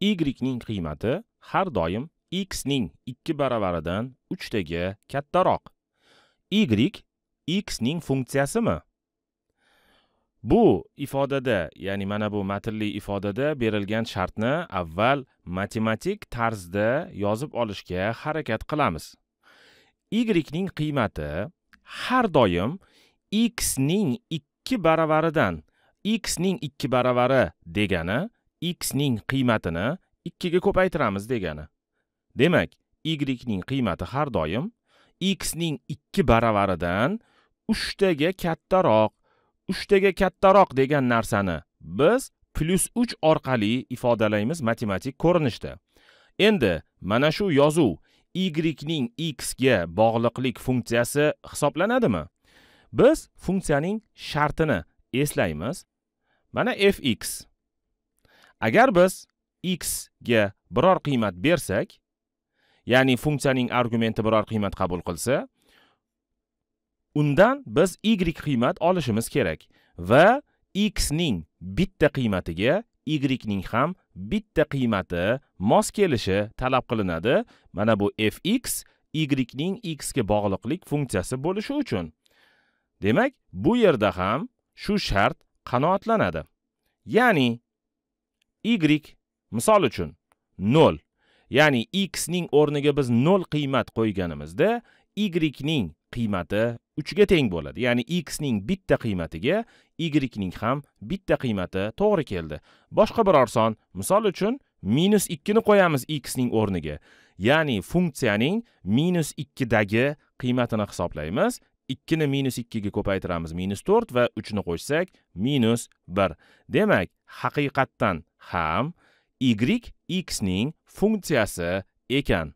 y ning qiymati har doim x ning 2 baravaridan 3 taga kattaroq. y x ning funksiyasimi? Bu ifodada, ya'ni mana bu matnli ifodada berilgan shartni avval matematik tarzda yozib olishga harakat qilamiz. y ning qiymati har doim x ning 2 baravaridan x ning 2 baravari degani x ning qiymatini 2 ga ko'paytiramiz degani demak y ning qiymati har doim x ning 2 baravaridan 3 taga kattaroq 3 taga kattaroq degan narsani biz plyus 3 orqali ifodalaymiz matematik ko'rinishda endi mana shu yozuv y ning x ga bog'liqlik funksiyasi hisoblanadimi biz funksiyaning shartini eslaymiz mana fx agar biz x ga biror qiymat bersak ya'ni funksiyaning argumenti biror qiymat qabul qilsa undan biz y qiymat olishimiz kerak va x ning bitta qiymatiga y ning ham bitta qiymati mos kelishi talab qilinadi mana bu fx y ning x ga bog'liqlik funksiyasi bo'lishi uchun demak bu yerda ham shu shart qanoatlanadi ya'ni y misol uchun 0 ya'ni x ning o'rniga biz 0 qiymat qo'yganimizda y ning qiymati 3 ga teng bo'ladi ya'ni x ning bitta qiymatiga y ning ham bitta qiymati to'g'ri keldi boshqa bir oson misol uchun minus 2 ni qo'yamiz x ning o'rniga ya'ni funksiyaning minus 2 dagi qiymatini hisoblaymiz 2 ni minus 2 ga ko'paytiramiz minus 4 va 3 ni qo'shsak minus 1 demak haqiqatdan ham y x ning funksiyasi ekan